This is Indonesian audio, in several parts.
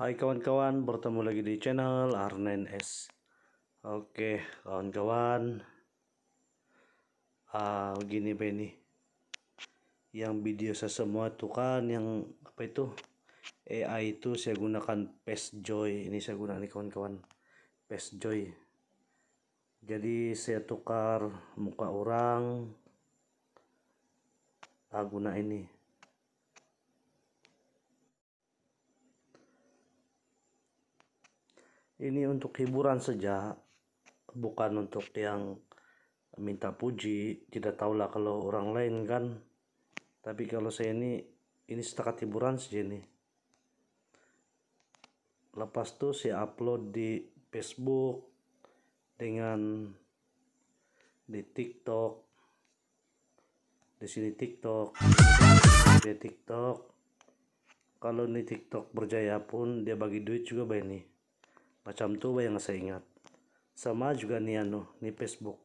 Hai kawan-kawan, bertemu lagi di channel Arnen s Oke kawan-kawan ah, Begini Benny Yang video saya semua itu kan yang apa itu AI itu saya gunakan Joy Ini saya gunakan kawan kawan-kawan Joy Jadi saya tukar muka orang ah, Guna ini ini untuk hiburan saja bukan untuk yang minta puji tidak tahulah kalau orang lain kan tapi kalau saya ini ini setakat hiburan saja nih lepas tuh saya upload di Facebook dengan di TikTok di sini TikTok di TikTok kalau ini TikTok berjaya pun dia bagi duit juga baik nih Macam ba yang saya ingat. Sama juga nih ano nih Facebook.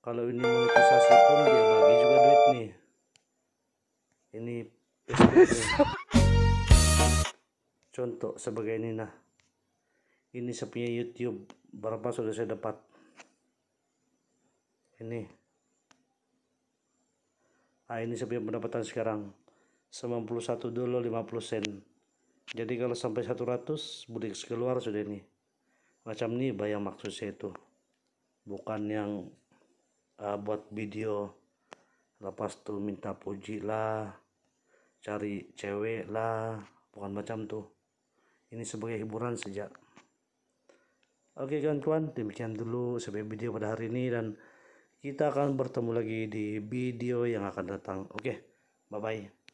Kalau ini monetisasi pun dia bagi juga duit nih. Ini Contoh sebagai ini nah. Ini saya YouTube. Berapa sudah saya dapat? Ini. ah ini saya punya pendapatan sekarang. 91 dulu 50 sen jadi kalau sampai 100 budik keluar sudah ini macam ini, bayang maksud saya itu bukan yang uh, buat video lepas tuh minta puji lah cari cewek lah bukan macam tuh ini sebagai hiburan sejak oke kawan-kawan demikian dulu sampai video pada hari ini dan kita akan bertemu lagi di video yang akan datang oke bye bye